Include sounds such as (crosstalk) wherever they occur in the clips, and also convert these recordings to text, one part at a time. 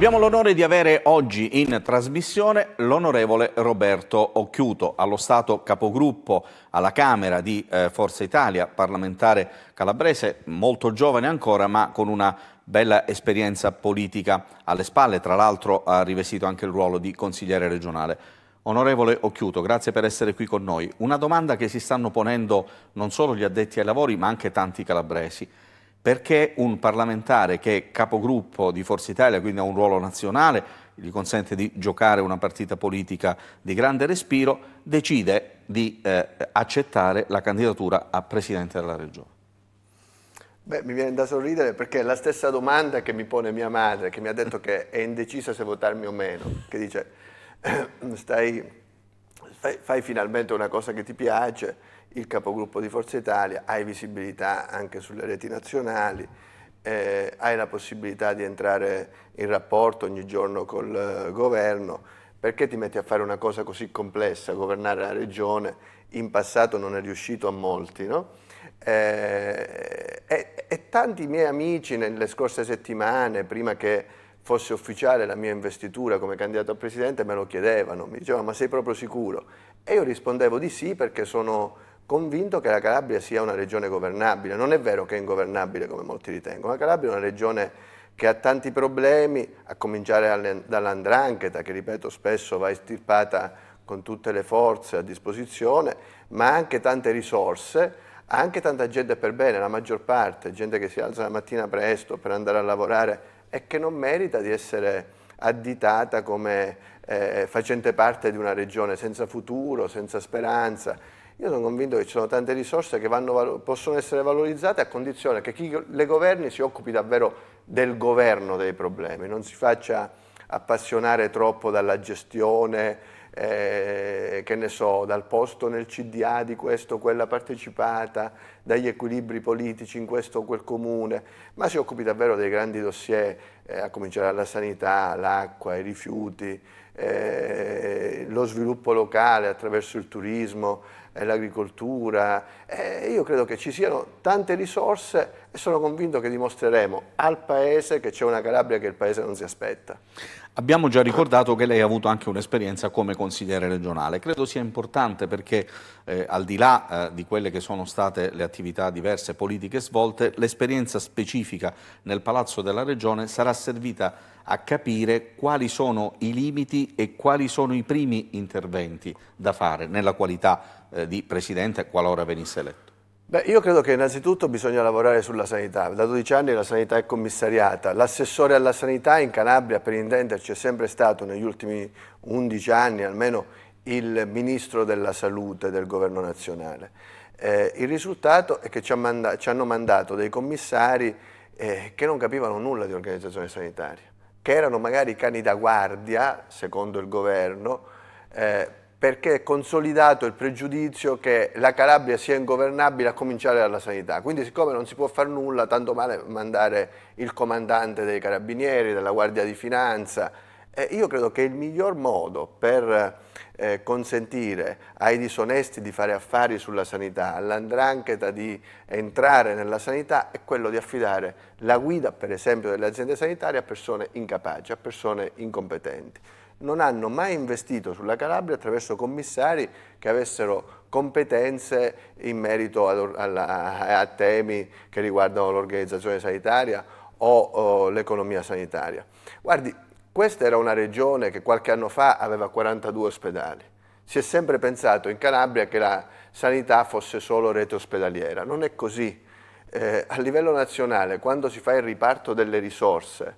Abbiamo l'onore di avere oggi in trasmissione l'onorevole Roberto Occhiuto, allo Stato capogruppo alla Camera di eh, Forza Italia, parlamentare calabrese, molto giovane ancora ma con una bella esperienza politica alle spalle, tra l'altro ha rivestito anche il ruolo di consigliere regionale. Onorevole Occhiuto, grazie per essere qui con noi. Una domanda che si stanno ponendo non solo gli addetti ai lavori ma anche tanti calabresi perché un parlamentare che è capogruppo di Forza Italia, quindi ha un ruolo nazionale, gli consente di giocare una partita politica di grande respiro, decide di eh, accettare la candidatura a Presidente della Regione. Beh, mi viene da sorridere perché è la stessa domanda che mi pone mia madre, che mi ha detto che è indecisa se votarmi o meno, che dice (clears throat) stai, fai, fai finalmente una cosa che ti piace, il capogruppo di Forza Italia, hai visibilità anche sulle reti nazionali, eh, hai la possibilità di entrare in rapporto ogni giorno col eh, governo, perché ti metti a fare una cosa così complessa, governare la regione, in passato non è riuscito a molti, no? eh, e, e tanti miei amici nelle scorse settimane, prima che fosse ufficiale la mia investitura come candidato a presidente, me lo chiedevano, mi dicevano ma sei proprio sicuro? E io rispondevo di sì perché sono convinto che la Calabria sia una regione governabile. Non è vero che è ingovernabile come molti ritengono, la Calabria è una regione che ha tanti problemi, a cominciare dall'andrangheta, che ripeto spesso va estirpata con tutte le forze a disposizione, ma anche tante risorse, anche tanta gente per bene, la maggior parte, gente che si alza la mattina presto per andare a lavorare e che non merita di essere additata come eh, facente parte di una regione senza futuro, senza speranza. Io sono convinto che ci sono tante risorse che vanno, possono essere valorizzate a condizione che chi le governi si occupi davvero del governo dei problemi, non si faccia appassionare troppo dalla gestione, eh, che ne so, dal posto nel CDA di questo o quella partecipata, dagli equilibri politici in questo o quel comune, ma si occupi davvero dei grandi dossier, eh, a cominciare dalla sanità, l'acqua, i rifiuti, eh, lo sviluppo locale attraverso il turismo, eh, l'agricoltura. Eh, io credo che ci siano tante risorse e sono convinto che dimostreremo al Paese che c'è una Calabria che il Paese non si aspetta. Abbiamo già ricordato che lei ha avuto anche un'esperienza come consigliere regionale. Credo sia importante perché eh, al di là eh, di quelle che sono state le attività diverse politiche svolte, l'esperienza specifica nel Palazzo della Regione sarà servita a capire quali sono i limiti e quali sono i primi interventi da fare nella qualità eh, di presidente qualora venisse eletto? Beh, io credo che innanzitutto bisogna lavorare sulla sanità. Da 12 anni la sanità è commissariata. L'assessore alla sanità in Calabria, per intenderci, è sempre stato negli ultimi 11 anni almeno il ministro della salute del governo nazionale. Eh, il risultato è che ci, ha manda ci hanno mandato dei commissari eh, che non capivano nulla di organizzazione sanitaria, che erano magari cani da guardia, secondo il governo, eh, perché è consolidato il pregiudizio che la Calabria sia ingovernabile a cominciare dalla sanità. Quindi siccome non si può fare nulla, tanto male mandare il comandante dei carabinieri, della Guardia di Finanza. Eh, io credo che il miglior modo per eh, consentire ai disonesti di fare affari sulla sanità, all'andrangheta di entrare nella sanità, è quello di affidare la guida, per esempio, delle aziende sanitarie a persone incapaci, a persone incompetenti non hanno mai investito sulla Calabria attraverso commissari che avessero competenze in merito a, a, a temi che riguardano l'organizzazione sanitaria o, o l'economia sanitaria. Guardi, questa era una regione che qualche anno fa aveva 42 ospedali. Si è sempre pensato in Calabria che la sanità fosse solo rete ospedaliera. Non è così. Eh, a livello nazionale, quando si fa il riparto delle risorse,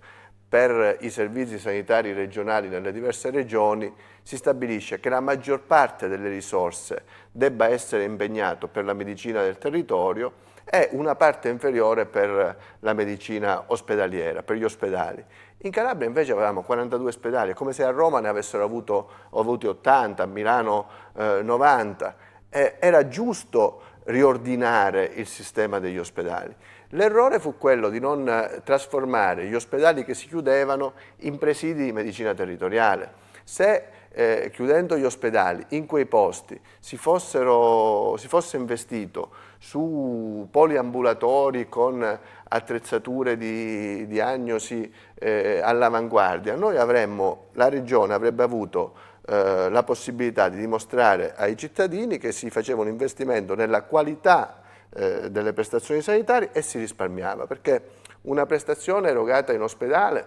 per i servizi sanitari regionali nelle diverse regioni, si stabilisce che la maggior parte delle risorse debba essere impegnata per la medicina del territorio e una parte inferiore per la medicina ospedaliera, per gli ospedali. In Calabria invece avevamo 42 ospedali, come se a Roma ne avessero avuto, avuti 80, a Milano eh, 90. Eh, era giusto riordinare il sistema degli ospedali. L'errore fu quello di non eh, trasformare gli ospedali che si chiudevano in presidi di medicina territoriale. Se eh, chiudendo gli ospedali in quei posti si, fossero, si fosse investito su poliambulatori con attrezzature di diagnosi eh, all'avanguardia, noi avremmo, la regione avrebbe avuto eh, la possibilità di dimostrare ai cittadini che si faceva un investimento nella qualità eh, delle prestazioni sanitarie e si risparmiava perché una prestazione erogata in ospedale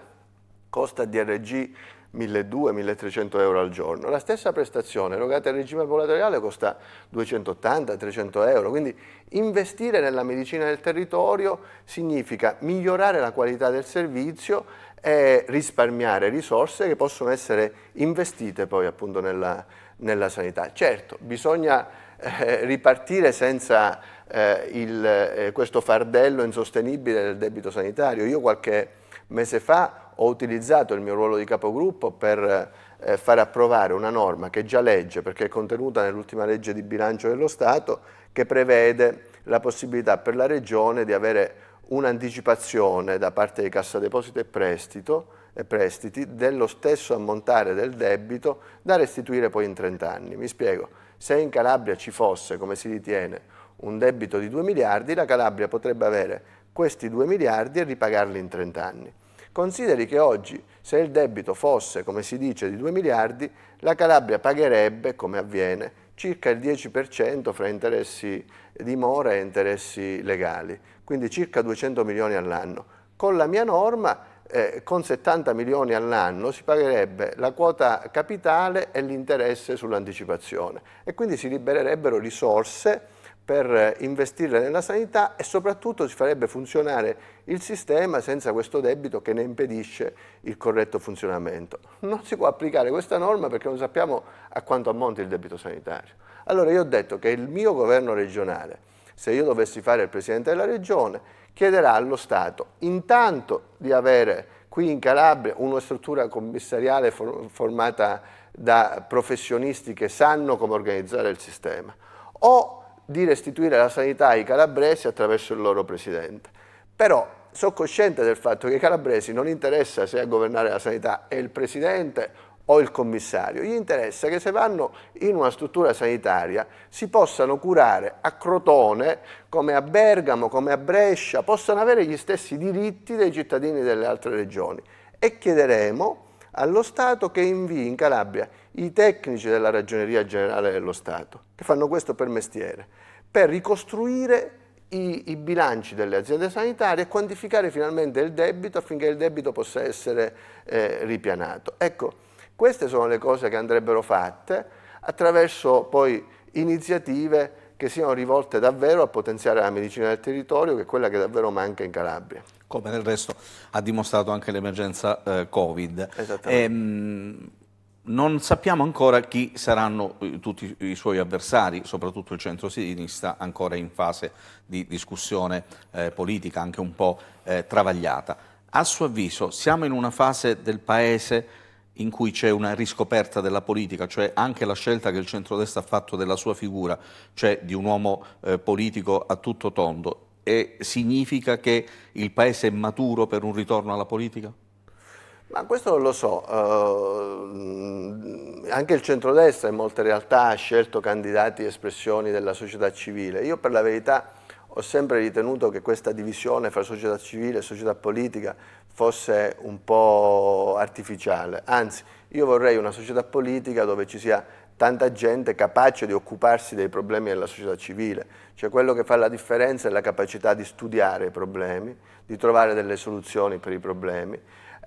costa DRG 1200-1300 euro al giorno. La stessa prestazione erogata in regime ambulatoriale costa 280-300 euro, quindi investire nella medicina del territorio significa migliorare la qualità del servizio e risparmiare risorse che possono essere investite poi appunto nella, nella sanità. Certo, bisogna eh, ripartire senza eh, il, eh, questo fardello insostenibile del debito sanitario. Io qualche mese fa ho utilizzato il mio ruolo di capogruppo per eh, far approvare una norma che è già legge, perché è contenuta nell'ultima legge di bilancio dello Stato, che prevede la possibilità per la Regione di avere un'anticipazione da parte di Cassa Deposito e Prestito e prestiti dello stesso ammontare del debito da restituire poi in 30 anni. Mi spiego, se in Calabria ci fosse, come si ritiene, un debito di 2 miliardi, la Calabria potrebbe avere questi 2 miliardi e ripagarli in 30 anni. Consideri che oggi, se il debito fosse, come si dice, di 2 miliardi, la Calabria pagherebbe, come avviene, circa il 10% fra interessi di mora e interessi legali, quindi circa 200 milioni all'anno. Con la mia norma, eh, con 70 milioni all'anno, si pagherebbe la quota capitale e l'interesse sull'anticipazione e quindi si libererebbero risorse per investirle nella sanità e soprattutto si farebbe funzionare il sistema senza questo debito che ne impedisce il corretto funzionamento. Non si può applicare questa norma perché non sappiamo a quanto ammonti il debito sanitario. Allora io ho detto che il mio governo regionale, se io dovessi fare il Presidente della Regione, chiederà allo Stato intanto di avere qui in Calabria una struttura commissariale formata da professionisti che sanno come organizzare il sistema o di restituire la sanità ai calabresi attraverso il loro presidente. Però sono cosciente del fatto che ai calabresi non interessa se a governare la sanità è il presidente o il commissario, gli interessa che se vanno in una struttura sanitaria si possano curare a Crotone, come a Bergamo, come a Brescia, possano avere gli stessi diritti dei cittadini delle altre regioni e chiederemo allo Stato che invii in Calabria i tecnici della Ragioneria Generale dello Stato che fanno questo per mestiere, per ricostruire i, i bilanci delle aziende sanitarie e quantificare finalmente il debito affinché il debito possa essere eh, ripianato. Ecco, queste sono le cose che andrebbero fatte attraverso poi iniziative che siano rivolte davvero a potenziare la medicina del territorio, che è quella che davvero manca in Calabria. Come del resto ha dimostrato anche l'emergenza eh, Covid. Esattamente. Ehm, non sappiamo ancora chi saranno eh, tutti i suoi avversari, soprattutto il centro-sinistra, ancora in fase di discussione eh, politica, anche un po' eh, travagliata. A suo avviso siamo in una fase del Paese in cui c'è una riscoperta della politica, cioè anche la scelta che il centrodestra ha fatto della sua figura, cioè di un uomo eh, politico a tutto tondo, e significa che il Paese è maturo per un ritorno alla politica? Ma questo non lo so, eh, anche il centrodestra in molte realtà ha scelto candidati e espressioni della società civile. Io per la verità ho sempre ritenuto che questa divisione fra società civile e società politica fosse un po' artificiale, anzi io vorrei una società politica dove ci sia tanta gente capace di occuparsi dei problemi della società civile, cioè quello che fa la differenza è la capacità di studiare i problemi, di trovare delle soluzioni per i problemi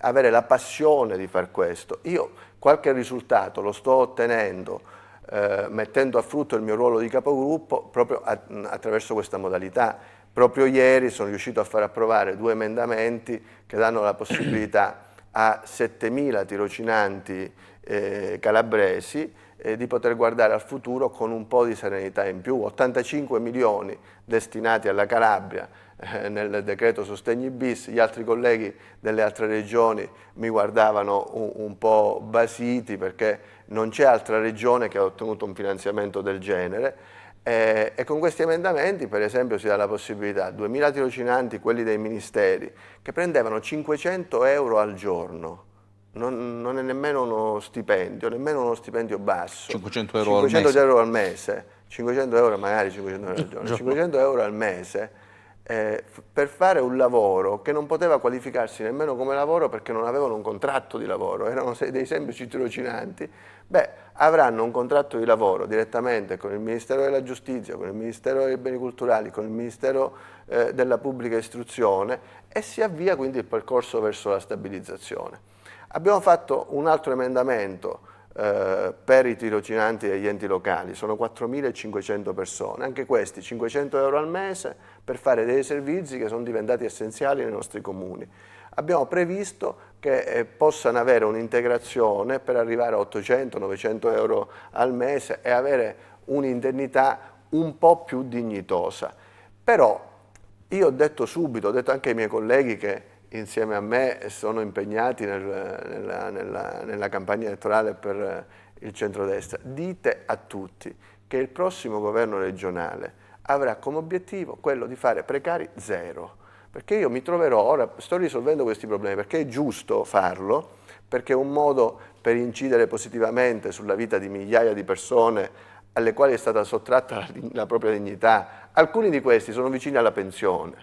avere la passione di far questo. Io qualche risultato lo sto ottenendo eh, mettendo a frutto il mio ruolo di capogruppo proprio a, attraverso questa modalità. Proprio ieri sono riuscito a far approvare due emendamenti che danno la possibilità a 7.000 tirocinanti eh, calabresi eh, di poter guardare al futuro con un po' di serenità in più. 85 milioni destinati alla Calabria eh, nel decreto sostegni bis, gli altri colleghi delle altre regioni mi guardavano un, un po' basiti perché non c'è altra regione che ha ottenuto un finanziamento del genere eh, e con questi emendamenti per esempio si dà la possibilità a 2000 tirocinanti, quelli dei ministeri, che prendevano 500 euro al giorno, non, non, è nemmeno uno stipendio, nemmeno uno stipendio basso. 500 euro, 500 al, mese. euro al mese. 500 euro magari, 500 euro al giorno. 500 euro al mese eh, per fare un lavoro che non poteva qualificarsi nemmeno come lavoro perché non avevano un contratto di lavoro, (laughs) erano dei semplici tirocinanti, beh, avranno un contratto di lavoro direttamente con il Ministero della Giustizia, con il Ministero dei Beni Culturali, con il Ministero eh, della Pubblica Istruzione e si avvia quindi il percorso verso la stabilizzazione. Abbiamo fatto un altro emendamento eh, per i tirocinanti degli enti locali, sono 4.500 persone, anche questi 500 euro al mese per fare dei servizi che sono diventati essenziali nei nostri comuni. Abbiamo previsto che eh, possano avere un'integrazione per arrivare a 800-900 euro al mese e avere un'indennità un po' più dignitosa. Però io ho detto subito, ho detto anche ai miei colleghi che insieme a me sono impegnati nel, nella, nella, nella campagna elettorale per eh, il centrodestra, dite a tutti che il prossimo governo regionale avrà come obiettivo quello di fare precari zero, perché io mi troverò, ora sto risolvendo questi problemi, perché è giusto farlo, perché è un modo per incidere positivamente sulla vita di migliaia di persone alle quali è stata sottratta la, la propria dignità, alcuni di questi sono vicini alla pensione,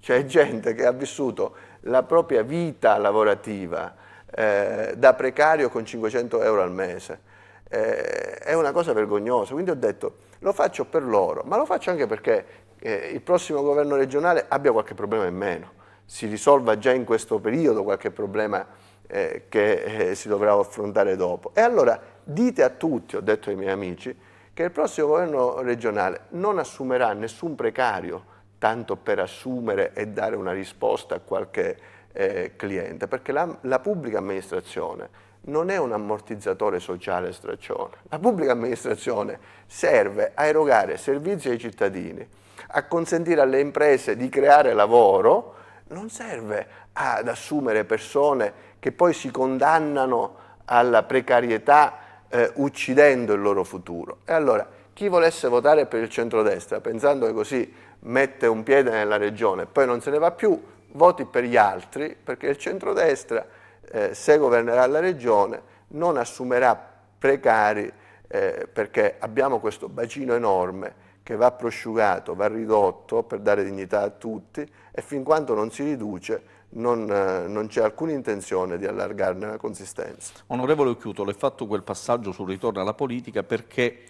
c'è gente che ha vissuto la propria vita lavorativa eh, da precario con 500 euro al mese. Eh, è una cosa vergognosa, quindi ho detto lo faccio per loro, ma lo faccio anche perché eh, il prossimo governo regionale abbia qualche problema in meno, si risolva già in questo periodo qualche problema eh, che eh, si dovrà affrontare dopo. E allora dite a tutti, ho detto ai miei amici, che il prossimo governo regionale non assumerà nessun precario tanto per assumere e dare una risposta a qualche eh, cliente, perché la, la pubblica amministrazione non è un ammortizzatore sociale straccione. La pubblica amministrazione serve a erogare servizi ai cittadini, a consentire alle imprese di creare lavoro, non serve ad assumere persone che poi si condannano alla precarietà eh, uccidendo il loro futuro. E allora chi volesse votare per il centrodestra pensando che così mette un piede nella regione, e poi non se ne va più, voti per gli altri, perché il centrodestra, eh, se governerà la regione, non assumerà precari, eh, perché abbiamo questo bacino enorme che va prosciugato, va ridotto per dare dignità a tutti e fin quando non si riduce non, eh, non c'è alcuna intenzione di allargarne la consistenza. Onorevole Occhiuto, l'hai fatto quel passaggio sul ritorno alla politica perché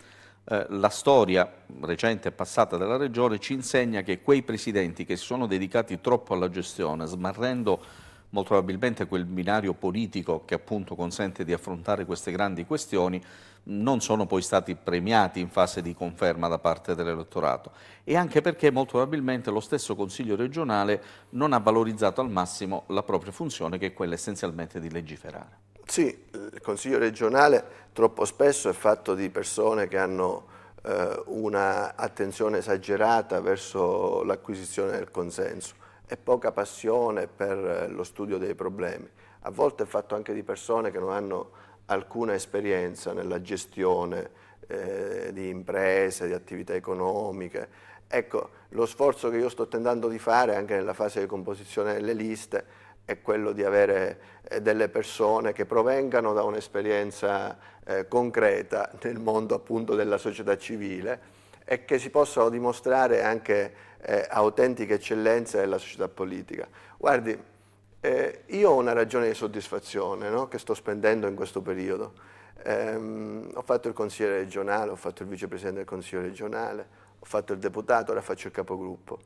eh, la storia recente e passata della Regione ci insegna che quei presidenti che si sono dedicati troppo alla gestione, smarrendo molto probabilmente quel binario politico che appunto consente di affrontare queste grandi questioni, non sono poi stati premiati in fase di conferma da parte dell'elettorato e anche perché molto probabilmente lo stesso Consiglio regionale non ha valorizzato al massimo la propria funzione che è quella essenzialmente di legiferare. Sì, il Consiglio regionale troppo spesso è fatto di persone che hanno eh, un'attenzione esagerata verso l'acquisizione del consenso e poca passione per eh, lo studio dei problemi. A volte è fatto anche di persone che non hanno alcuna esperienza nella gestione eh, di imprese, di attività economiche. Ecco, lo sforzo che io sto tentando di fare anche nella fase di composizione delle liste è quello di avere eh, delle persone che provengano da un'esperienza eh, concreta nel mondo appunto della società civile e che si possano dimostrare anche eh, autentiche eccellenze della società politica. Guardi, eh, io ho una ragione di soddisfazione no? che sto spendendo in questo periodo. Ehm, ho fatto il consigliere regionale, ho fatto il vicepresidente del consiglio regionale, ho fatto il deputato, ora faccio il capogruppo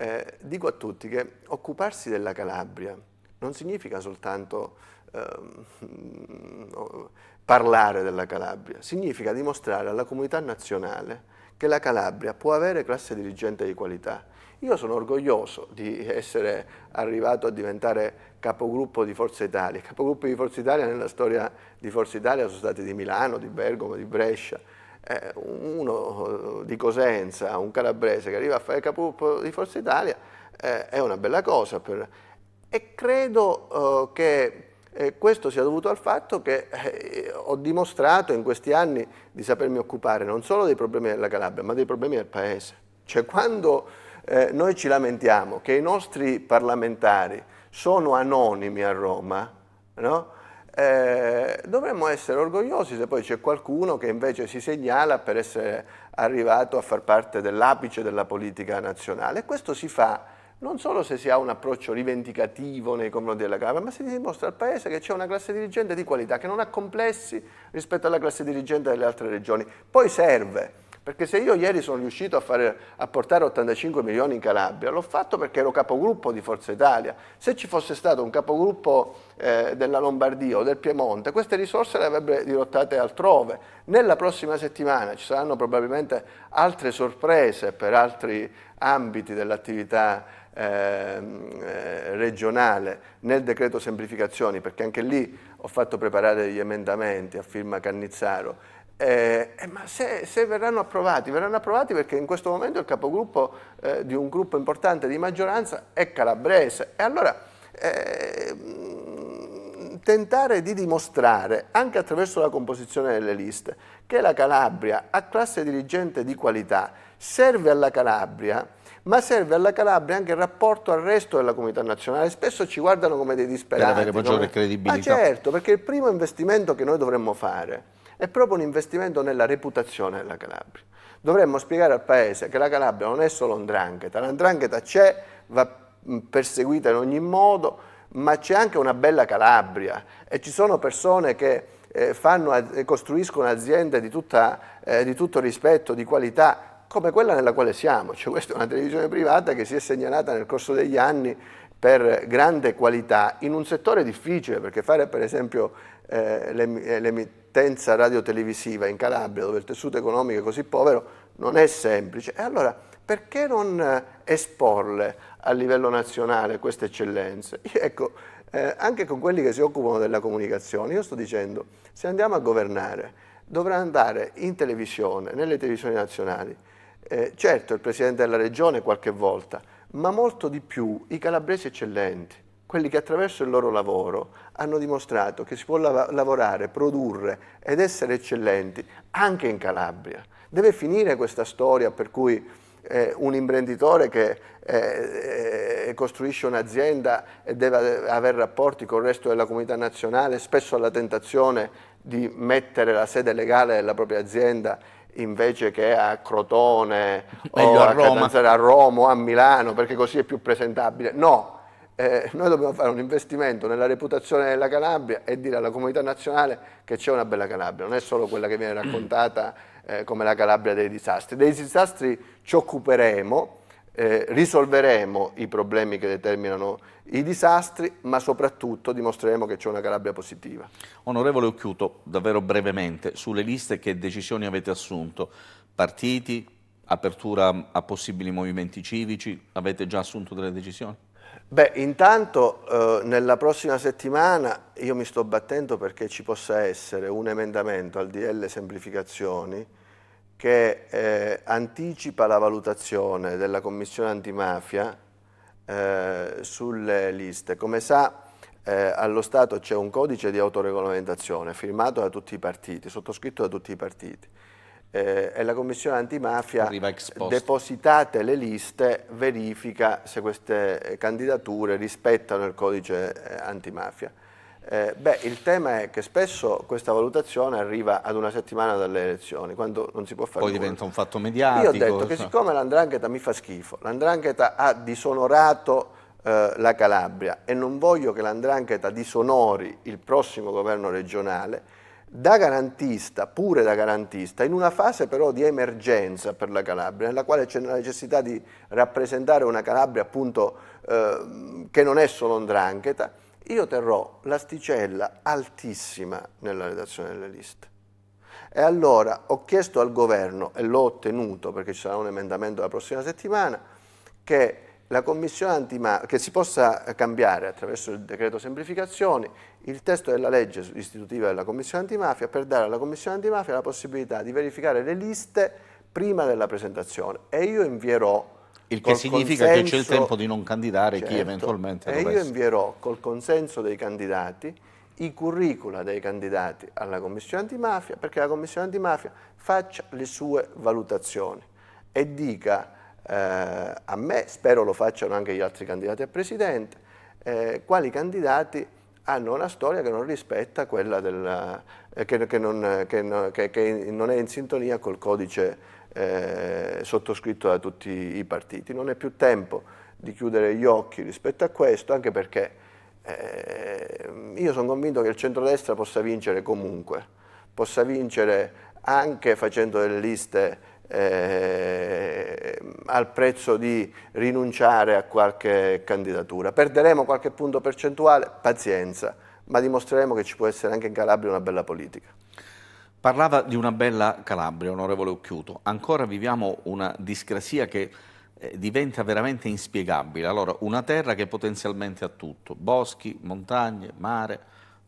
eh, dico a tutti che occuparsi della Calabria non significa soltanto eh, parlare della Calabria, significa dimostrare alla comunità nazionale che la Calabria può avere classe dirigente di qualità. Io sono orgoglioso di essere arrivato a diventare capogruppo di Forza Italia. I capogruppi di Forza Italia nella storia di Forza Italia sono stati di Milano, di Bergamo, di Brescia eh, uno di Cosenza, un calabrese che arriva a fare capo di Forza Italia, eh, è una bella cosa. Per... E credo eh, che eh, questo sia dovuto al fatto che eh, ho dimostrato in questi anni di sapermi occupare non solo dei problemi della Calabria, ma dei problemi del Paese. Cioè quando eh, noi ci lamentiamo che i nostri parlamentari sono anonimi a Roma, no? eh, dovremmo essere orgogliosi se poi c'è qualcuno che invece si segnala per essere arrivato a far parte dell'apice della politica nazionale. questo si fa non solo se si ha un approccio rivendicativo nei confronti della Camera, ma se si dimostra al Paese che c'è una classe dirigente di qualità, che non ha complessi rispetto alla classe dirigente delle altre regioni. Poi serve perché se io ieri sono riuscito a, fare, a, portare 85 milioni in Calabria, l'ho fatto perché ero capogruppo di Forza Italia. Se ci fosse stato un capogruppo eh, della Lombardia o del Piemonte, queste risorse le avrebbe dirottate altrove. Nella prossima settimana ci saranno probabilmente altre sorprese per altri ambiti dell'attività ehm, eh, regionale nel decreto semplificazioni, perché anche lì ho fatto preparare gli emendamenti a firma Cannizzaro eh, eh, ma se, se, verranno approvati, verranno approvati perché in questo momento il capogruppo eh, di un gruppo importante di maggioranza è calabrese e allora eh, tentare di dimostrare anche attraverso la composizione delle liste che la Calabria ha classe dirigente di qualità serve alla Calabria ma serve alla Calabria anche il rapporto al resto della comunità nazionale. Spesso ci guardano come dei disperati. Per avere maggiore come... credibilità. Ma certo, perché il primo investimento che noi dovremmo fare è proprio un investimento nella reputazione della Calabria. Dovremmo spiegare al Paese che la Calabria non è solo andrangheta, l'andrangheta c'è, va mm, perseguita in ogni modo, ma c'è anche una bella Calabria e ci sono persone che eh, fanno, costruiscono aziende di, tutta, eh, di tutto rispetto, di qualità, come quella nella quale siamo, cioè questa è una televisione privata che si è segnalata nel corso degli anni per grande qualità in un settore difficile, perché fare per esempio eh, eh, l'emittenza radiotelevisiva in Calabria, dove il tessuto economico è così povero, non è semplice. E allora perché non eh, esporle a livello nazionale queste eccellenze? (laughs) Ecco, eh, anche con quelli che si occupano della comunicazione, io sto dicendo, se andiamo a governare, dovrà andare in televisione, nelle televisioni nazionali. Eh, certo, il Presidente della Regione qualche volta, ma molto di più i calabresi eccellenti, quelli che attraverso il loro lavoro hanno dimostrato che si può lav lavorare, produrre ed essere eccellenti anche in Calabria. Deve finire questa storia per cui eh, un imprenditore che eh, eh, costruisce un'azienda e deve avere rapporti con il resto della comunità nazionale, spesso ha la tentazione di mettere la sede legale della propria azienda invece che a Crotone (laughs) Meglio o a, a Roma. Catanzaro, a Roma o a Milano, perché così è più presentabile. No, eh, noi dobbiamo fare un investimento nella reputazione della Calabria e dire alla comunità nazionale che c'è una bella Calabria, non è solo quella che viene (clears throat) raccontata eh, come la Calabria dei disastri. Dei disastri ci occuperemo, eh, risolveremo i problemi che determinano i disastri, ma soprattutto dimostreremo che c'è una Calabria positiva. Onorevole Occhiuto, davvero brevemente, sulle liste che decisioni avete assunto, partiti, apertura a possibili movimenti civici, avete già assunto delle decisioni? Beh, intanto eh, nella prossima settimana io mi sto battendo perché ci possa essere un emendamento al DL semplificazioni che eh, anticipa la valutazione della Commissione antimafia eh, sulle liste. Come sa, eh, allo Stato c'è un codice di autoregolamentazione firmato da tutti i partiti, sottoscritto da tutti i partiti. Eh, e la Commissione antimafia, depositate le liste, verifica se queste candidature rispettano il codice eh, antimafia. Eh, beh, il tema è che spesso questa valutazione arriva ad una settimana dalle elezioni, quando non si può fare Poi diventa un fatto mediatico. Io ho detto che siccome l'andrangheta mi fa schifo, l'andrangheta ha disonorato eh, la Calabria e non voglio che l'andrangheta disonori il prossimo governo regionale, da garantista, pure da garantista, in una fase però di emergenza per la Calabria, nella quale c'è la necessità di rappresentare una Calabria appunto eh, che non è solo andrangheta, io terrò l'asticella altissima nella redazione delle liste. E allora ho chiesto al governo, e l'ho ottenuto perché ci sarà un emendamento la prossima settimana, che la commissione antimafia, che si possa cambiare attraverso il decreto semplificazioni il testo della legge istitutiva della commissione antimafia per dare alla commissione antimafia la possibilità di verificare le liste prima della presentazione e io invierò il che significa consenso, che c'è il tempo di non candidare certo, chi eventualmente e dovesse. Io invierò col consenso dei candidati i curricula dei candidati alla Commissione antimafia perché la Commissione antimafia faccia le sue valutazioni e dica eh, a me, spero lo facciano anche gli altri candidati a Presidente, eh, quali candidati hanno una storia che non rispetta quella della, eh, che, che, non, che, no, che non è in sintonia col codice eh, sottoscritto da tutti i partiti. Non è più tempo di chiudere gli occhi rispetto a questo, anche perché eh, io sono convinto che il centrodestra possa vincere comunque, possa vincere anche facendo delle liste eh, al prezzo di rinunciare a qualche candidatura. Perderemo qualche punto percentuale, pazienza, ma dimostreremo che ci può essere anche in Calabria una bella politica. Parlava di una bella Calabria, onorevole Occhiuto. Ancora viviamo una discrasia che eh, diventa veramente inspiegabile. Allora, una terra che potenzialmente ha tutto, boschi, montagne, mare,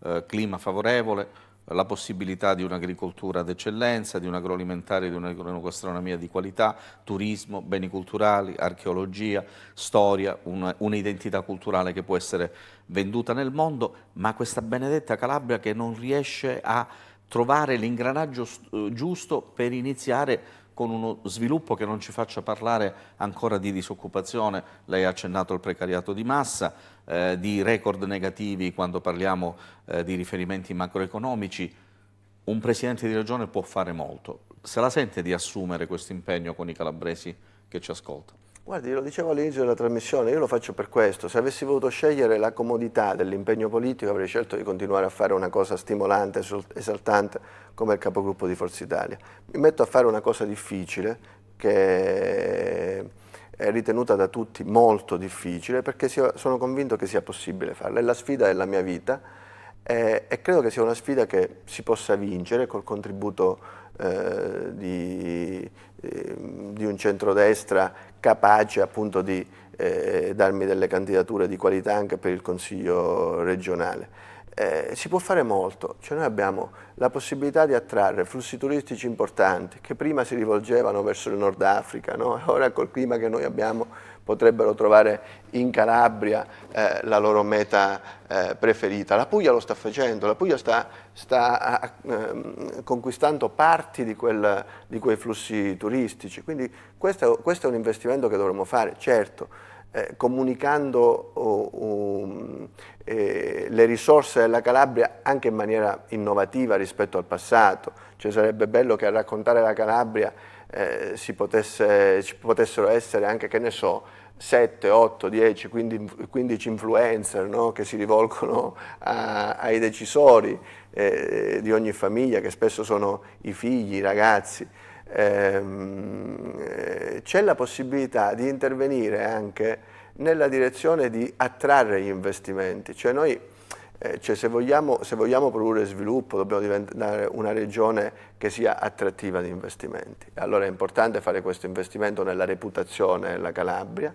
eh, clima favorevole, la possibilità di un'agricoltura d'eccellenza, di un agroalimentare, di un'enogastronomia di qualità, turismo, beni culturali, archeologia, storia, un'identità culturale che può essere venduta nel mondo, ma questa benedetta Calabria che non riesce a trovare l'ingranaggio eh, giusto per iniziare con uno sviluppo che non ci faccia parlare ancora di disoccupazione. Lei ha accennato al precariato di massa, eh, di record negativi quando parliamo eh, di riferimenti macroeconomici. Un presidente di regione può fare molto. Se la sente di assumere questo impegno con i calabresi che ci ascoltano? Guardi, lo dicevo all'inizio della trasmissione, io lo faccio per questo. Se avessi voluto scegliere la comodità dell'impegno politico avrei scelto di continuare a fare una cosa stimolante, esaltante come il capogruppo di Forza Italia. Mi metto a fare una cosa difficile che è ritenuta da tutti molto difficile perché sono convinto che sia possibile farla. È la sfida della mia vita e credo che sia una sfida che si possa vincere col contributo eh, di, ehm, di un centrodestra capace appunto di eh, darmi delle candidature di qualità anche per il Consiglio regionale eh, si può fare molto, cioè noi abbiamo la possibilità di attrarre flussi turistici importanti che prima si rivolgevano verso il Nord Africa, no? (laughs) ora col clima che noi abbiamo potrebbero trovare in Calabria eh, la loro meta eh, preferita. La Puglia lo sta facendo, la Puglia sta, sta eh, conquistando parti di, quel, di, quei flussi turistici, quindi questo, questo è un investimento che dovremmo fare, certo eh, comunicando oh, um, eh, le risorse della Calabria anche in maniera innovativa rispetto al passato. Cioè sarebbe bello che a raccontare la Calabria eh, potesse, ci potessero essere anche, che ne so, 7, 8, 10, 15, 15 influencer no? che si rivolgono a, ai decisori eh, di ogni famiglia, che spesso sono i figli, i ragazzi ehm, eh, c'è la possibilità di intervenire anche nella direzione di attrarre gli investimenti, cioè noi eh, cioè se, vogliamo, se, vogliamo, produrre sviluppo dobbiamo diventare una regione che sia attrattiva di investimenti. Allora è importante fare questo investimento nella reputazione della Calabria,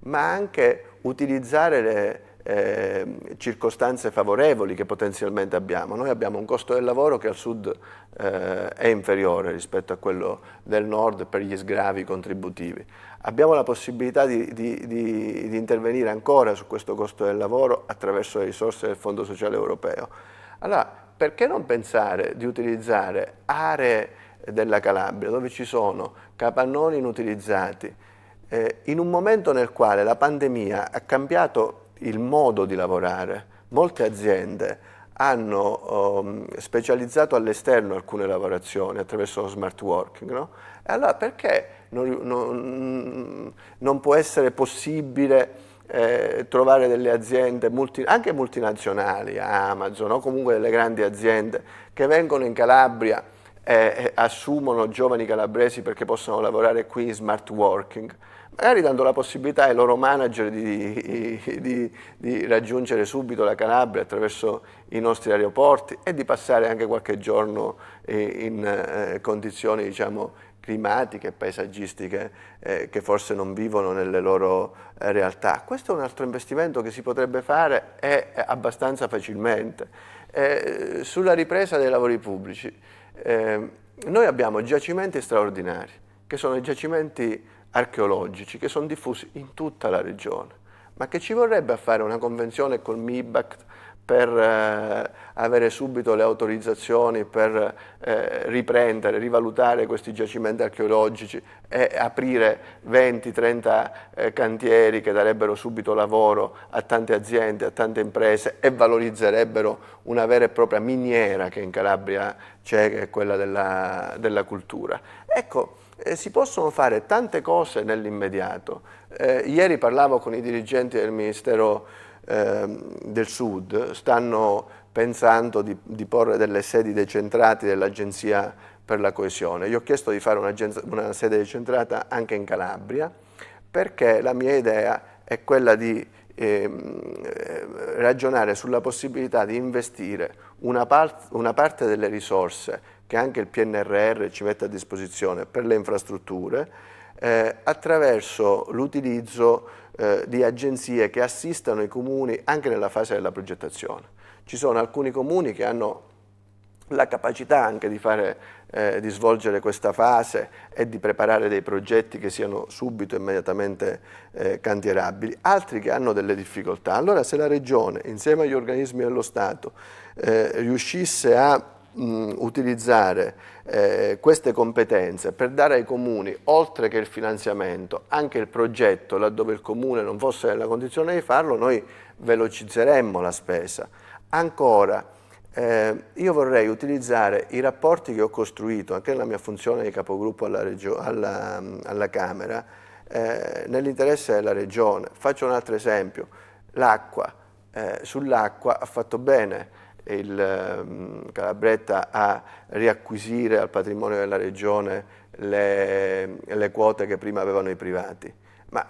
ma anche utilizzare le, eh, circostanze favorevoli che potenzialmente abbiamo. Noi abbiamo un costo del lavoro che al sud eh, è inferiore rispetto a quello del nord per gli sgravi contributivi. Abbiamo la possibilità di, di, di, di intervenire ancora su questo costo del lavoro attraverso le risorse del Fondo Sociale Europeo. Allora, perché non pensare di utilizzare aree della Calabria dove ci sono capannoni inutilizzati, eh, in un momento nel quale la pandemia ha cambiato il modo di lavorare. Molte aziende hanno um, specializzato all'esterno alcune lavorazioni attraverso lo smart working, no? E allora perché non, non, mm, non può essere possibile eh, trovare delle aziende, multi, anche multinazionali, Amazon o comunque delle grandi aziende che vengono in Calabria e, e assumono giovani calabresi perché possono lavorare qui in smart working? magari dando la possibilità ai loro manager di, di, di, raggiungere subito la Calabria attraverso i nostri aeroporti e di passare anche qualche giorno eh, in eh, condizioni diciamo, climatiche e paesaggistiche eh, che forse non vivono nelle loro realtà. Questo è un altro investimento che si potrebbe fare e abbastanza facilmente. sulla ripresa dei lavori pubblici, noi abbiamo giacimenti straordinari, che sono i giacimenti archeologici che sono diffusi in tutta la regione, ma che ci vorrebbe a fare una convenzione col MIBAC per eh, avere subito le autorizzazioni per eh, riprendere, rivalutare questi giacimenti archeologici e aprire 20-30 eh, cantieri che darebbero subito lavoro a tante aziende, a tante imprese e valorizzerebbero una vera e propria miniera che in Calabria c'è, che è quella della, della cultura. Ecco, eh, si possono fare tante cose nell'immediato. Eh, ieri parlavo con i dirigenti del Ministero eh, del Sud, stanno pensando di, di porre delle sedi decentrate dell'Agenzia per la coesione. Gli ho chiesto di fare una, una sede decentrata anche in Calabria perché la mia idea è quella di ehm, eh, ragionare sulla possibilità di investire una, part una parte delle risorse che anche il PNRR ci mette a disposizione per le infrastrutture eh, attraverso l'utilizzo eh, di agenzie che assistano i comuni anche nella fase della progettazione. Ci sono alcuni comuni che hanno la capacità anche di, fare, eh, di, svolgere questa fase e di preparare dei progetti che siano subito e immediatamente eh, cantierabili, altri che hanno delle difficoltà. Allora se la Regione insieme agli organismi dello Stato eh, riuscisse a mh, utilizzare eh, queste competenze per dare ai comuni, oltre che il finanziamento, anche il progetto, laddove il comune non fosse nella condizione di farlo, noi velocizzeremmo la spesa. Ancora, eh, io vorrei utilizzare i rapporti che ho costruito, anche nella mia funzione di capogruppo alla, alla, alla Camera, eh, nell'interesse della Regione. Faccio un altro esempio, l'acqua. Eh, Sull'acqua ha fatto bene il ehm, Calabretta a riacquisire al patrimonio della regione le, le quote che prima avevano i privati. Ma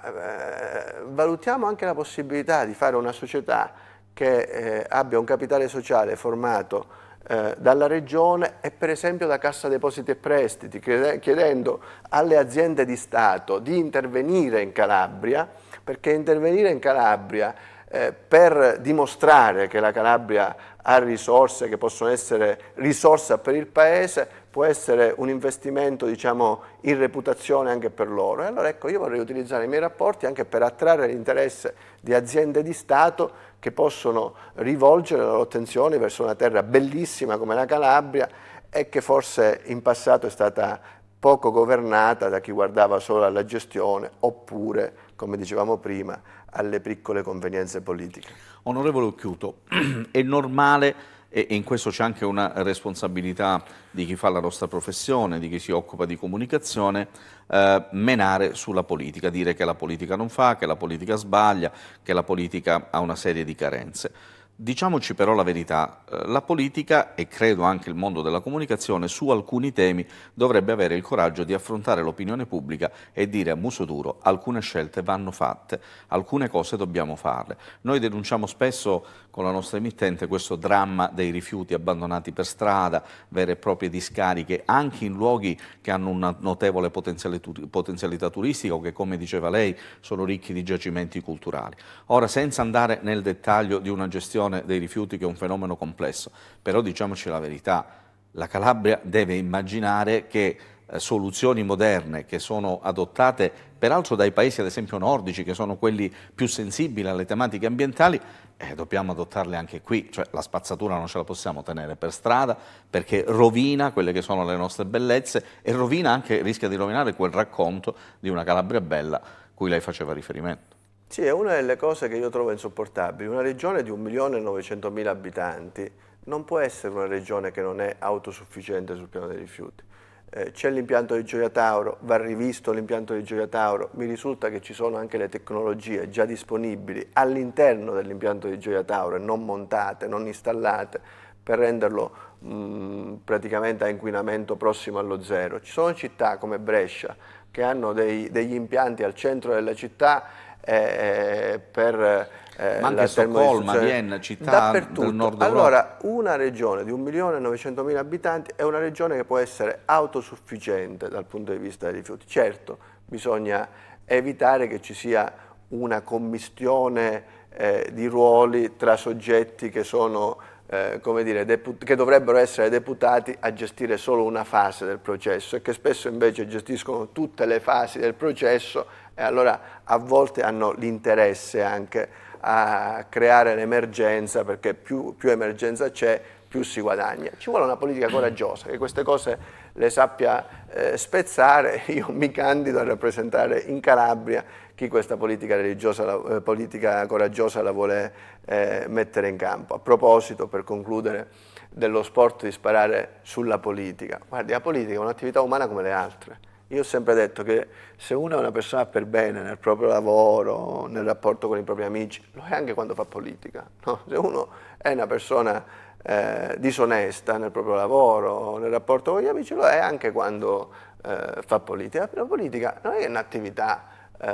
eh, valutiamo anche la possibilità di fare una società che eh, abbia un capitale sociale formato eh, dalla regione e per esempio da Cassa Depositi e Prestiti, chiedendo alle aziende di Stato di intervenire in Calabria, perché intervenire in Calabria eh, per dimostrare che la Calabria a risorse che possono essere risorsa per il paese, può essere un investimento diciamo, in reputazione anche per loro. E allora ecco, io vorrei utilizzare i miei rapporti anche per attrarre l'interesse di aziende di Stato che possono rivolgere la loro attenzione verso una terra bellissima come la Calabria e che forse in passato è stata poco governata da chi guardava solo alla gestione oppure, come dicevamo prima, alle piccole convenienze politiche. Onorevole Occhiuto, (clears throat) è normale e in questo c'è anche una responsabilità di chi fa la nostra professione, di chi si occupa di comunicazione, eh, menare sulla politica, dire che la politica non fa, che la politica sbaglia, che la politica ha una serie di carenze. Diciamoci però la verità, eh, la politica e credo anche il mondo della comunicazione su alcuni temi dovrebbe avere il coraggio di affrontare l'opinione pubblica e dire a muso duro alcune scelte vanno fatte, alcune cose dobbiamo farle. Noi denunciamo spesso con la nostra emittente questo dramma dei rifiuti abbandonati per strada, vere e proprie discariche, anche in luoghi che hanno una notevole potenzialità turistica o che come diceva lei sono ricchi di giacimenti culturali. Ora senza andare nel dettaglio di una gestione gestione dei rifiuti che è un fenomeno complesso, però diciamoci la verità, la Calabria deve immaginare che eh, soluzioni moderne che sono adottate peraltro dai paesi ad esempio nordici che sono quelli più sensibili alle tematiche ambientali eh, dobbiamo adottarle anche qui, cioè la spazzatura non ce la possiamo tenere per strada perché rovina quelle che sono le nostre bellezze e rovina anche, rischia di rovinare quel racconto di una Calabria bella cui lei faceva riferimento. Sì, è una delle cose che io trovo insopportabili. Una regione di 1.900.000 abitanti non può essere una regione che non è autosufficiente sul piano dei rifiuti. Eh, c'è l'impianto di Gioia Tauro, va rivisto l'impianto di Gioia Tauro, mi risulta che ci sono anche le tecnologie già disponibili all'interno dell'impianto di Gioia Tauro, non montate, non installate, per renderlo mh, mm, praticamente a inquinamento prossimo allo zero. Ci sono città come Brescia che hanno dei, degli impianti al centro della città eh, eh, per eh, Ma anche Stoccolma, Vienna, città del nord Europa. Allora, una regione di 1.900.000 abitanti è una regione che può essere autosufficiente dal punto di vista dei rifiuti. Certo, bisogna evitare che ci sia una commistione eh, di ruoli tra soggetti che sono eh, come dire, che dovrebbero essere deputati a gestire solo una fase del processo e che spesso invece gestiscono tutte le fasi del processo e allora a volte hanno l'interesse anche a creare l'emergenza, perché più, più emergenza c'è, più si guadagna. Ci vuole una politica coraggiosa, che queste cose le sappia eh, spezzare. (laughs) Io mi candido a rappresentare in Calabria chi questa politica, la, eh, politica coraggiosa la vuole eh, mettere in campo. A proposito, per concludere, dello sport di sparare sulla politica. Guardi, la politica è un'attività umana come le altre io ho sempre detto che se uno è una persona per bene nel proprio lavoro, nel rapporto con i propri amici, lo è anche quando fa politica. No? Se uno è una persona eh, disonesta nel proprio lavoro, nel rapporto con gli amici, lo è anche quando eh, fa politica. La politica non è un'attività, eh,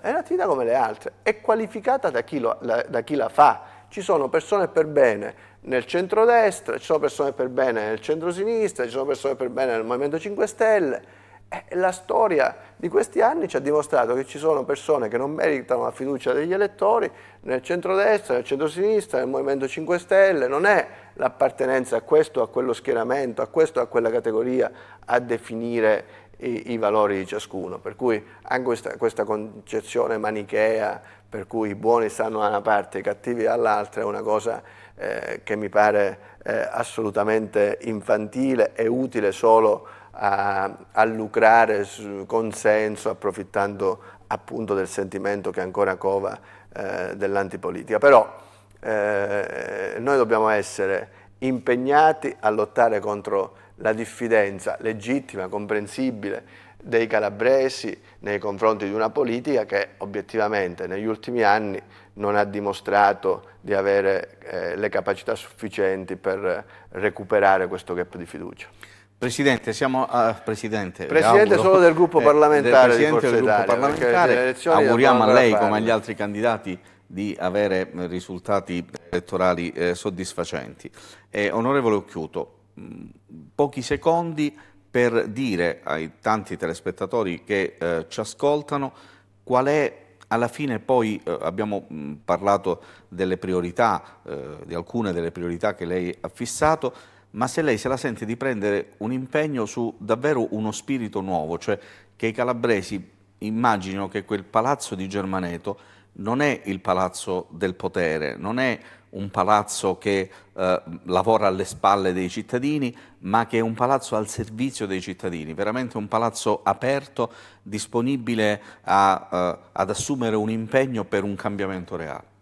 è un'attività come le altre, è qualificata da chi, lo, la, da chi la fa. Ci sono persone per bene nel centrodestra, ci sono persone per bene nel centrosinistra, ci sono persone per bene nel Movimento 5 Stelle, eh, la storia di questi anni ci ha dimostrato che ci sono persone che non meritano la fiducia degli elettori nel centrodestra, nel centrosinistra, nel Movimento 5 Stelle, non è l'appartenenza a questo, o a quello schieramento, a questo, a quella categoria a definire i, i valori di ciascuno, per cui anche questa, questa concezione manichea per cui i buoni stanno da una parte e i cattivi dall'altra è una cosa eh, che mi pare eh, assolutamente infantile e utile solo a a, a lucrare su consenso approfittando appunto del sentimento che ancora cova eh, dell'antipolitica. Però eh, noi dobbiamo essere impegnati a lottare contro la diffidenza legittima, comprensibile dei calabresi nei confronti di una politica che obiettivamente negli ultimi anni non ha dimostrato di avere eh, le capacità sufficienti per recuperare questo gap di fiducia. Presidente, siamo a Presidente. Presidente solo del gruppo eh, parlamentare del Presidente del gruppo parlamentare. Auguriamo a lei come agli altri candidati di avere eh, risultati elettorali eh, soddisfacenti. Eh, onorevole Occhiuto, mm, pochi secondi per dire ai tanti telespettatori che eh, ci ascoltano qual è alla fine poi eh, abbiamo mh, mm, parlato delle priorità, di alcune delle priorità che lei ha fissato, ma se lei se la sente di prendere un impegno su davvero uno spirito nuovo, cioè che i calabresi immaginino che quel palazzo di Germaneto non è il palazzo del potere, non è un palazzo che eh, lavora alle spalle dei cittadini, ma che è un palazzo al servizio dei cittadini, veramente un palazzo aperto, disponibile a, eh, ad assumere un impegno per un cambiamento reale.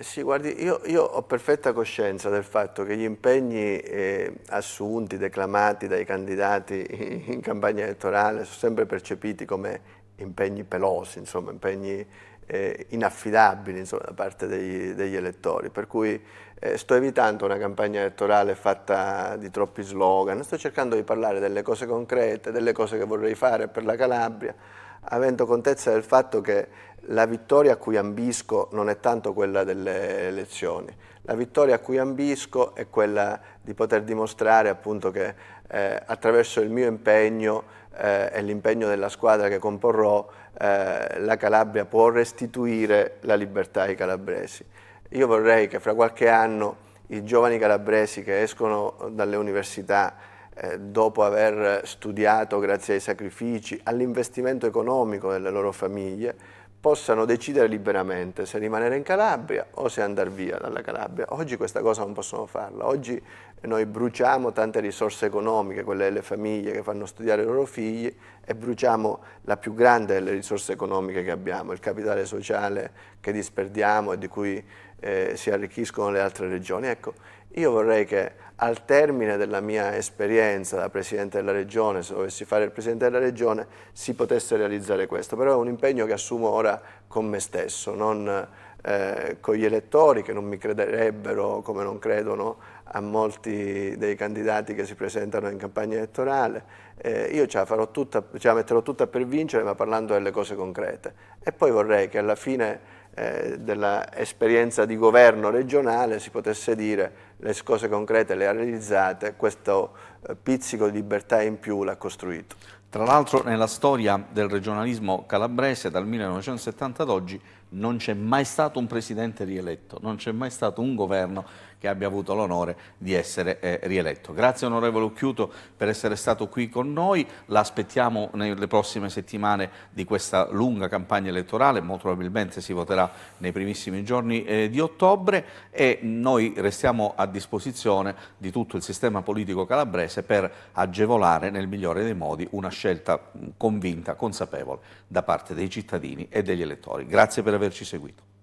Sì, guardi, io, io, ho perfetta coscienza del fatto che gli impegni eh, assunti, declamati dai candidati (laughs) in campagna elettorale sono sempre percepiti come impegni pelosi, insomma, impegni eh, inaffidabili insomma, da parte degli, degli, elettori, per cui eh, sto evitando una campagna elettorale fatta di troppi slogan, sto cercando di parlare delle cose concrete, delle cose che vorrei fare per la Calabria, avendo contezza del fatto che la vittoria a cui ambisco non è tanto quella delle elezioni, la vittoria a cui ambisco è quella di poter dimostrare appunto che eh, attraverso il mio impegno eh, e l'impegno della squadra che comporrò eh, la Calabria può restituire la libertà ai calabresi. Io vorrei che fra qualche anno i giovani calabresi che escono dalle università eh, dopo aver studiato grazie ai sacrifici, all'investimento economico delle loro famiglie, possano decidere liberamente se rimanere in Calabria o se andare via dalla Calabria. Oggi questa cosa non possono farla, oggi noi bruciamo tante risorse economiche, quelle delle famiglie che fanno studiare i loro figli e bruciamo la più grande delle risorse economiche che abbiamo, il capitale sociale che disperdiamo e di cui eh, si arricchiscono le altre regioni. Ecco, io vorrei che al termine della mia esperienza da Presidente della Regione, se dovessi fare il Presidente della Regione, si potesse realizzare questo. Però è un impegno che assumo ora con me stesso, non eh, con gli elettori che non mi crederebbero come non credono a molti dei candidati che si presentano in campagna elettorale. Eh, io ce la, tutta, ce la metterò tutta per vincere, ma parlando delle cose concrete. E poi vorrei che alla fine eh, dell'esperienza di governo regionale si potesse dire le cose concrete le ha realizzate, questo eh, pizzico di libertà in più l'ha costruito. Tra l'altro nella storia del regionalismo calabrese dal 1970 ad oggi non c'è mai stato un presidente rieletto, non c'è mai stato un governo che abbia avuto l'onore di essere eh, rieletto. Grazie onorevole Occhiuto per essere stato qui con noi, la aspettiamo nelle prossime settimane di questa lunga campagna elettorale, molto probabilmente si voterà nei primissimi giorni eh, di ottobre e noi restiamo a disposizione di tutto il sistema politico calabrese per agevolare nel migliore dei modi una scelta convinta, consapevole da parte dei cittadini e degli elettori. Grazie per averci seguito.